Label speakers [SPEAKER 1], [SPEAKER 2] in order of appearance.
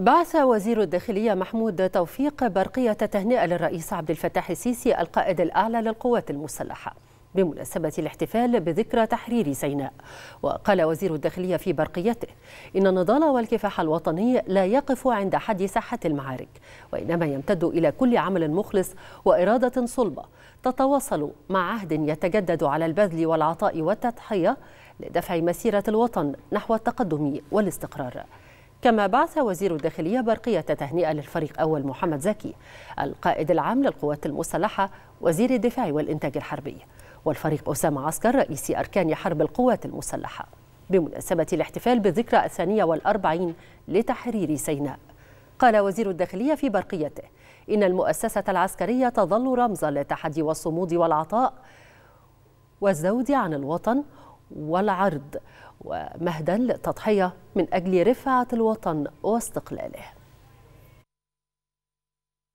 [SPEAKER 1] بعث وزير الداخلية محمود توفيق برقية تهنئة للرئيس عبد الفتاح السيسي القائد الأعلى للقوات المسلحة بمناسبة الاحتفال بذكرى تحرير سيناء وقال وزير الداخلية في برقيته إن النضال والكفاح الوطني لا يقف عند حد ساحة المعارك وإنما يمتد إلى كل عمل مخلص وإرادة صلبة تتواصل مع عهد يتجدد على البذل والعطاء والتضحية لدفع مسيرة الوطن نحو التقدم والاستقرار كما بعث وزير الداخلية برقية تهنئة للفريق أول محمد زكي القائد العام للقوات المسلحة وزير الدفاع والإنتاج الحربي والفريق أسامة عسكر رئيس أركان حرب القوات المسلحة بمناسبة الاحتفال بالذكرى الثانية والأربعين لتحرير سيناء قال وزير الداخلية في برقيته إن المؤسسة العسكرية تظل رمزا للتحدي والصمود والعطاء والزود عن الوطن والعرض ومهدا للتضحية من أجل رفعة الوطن واستقلاله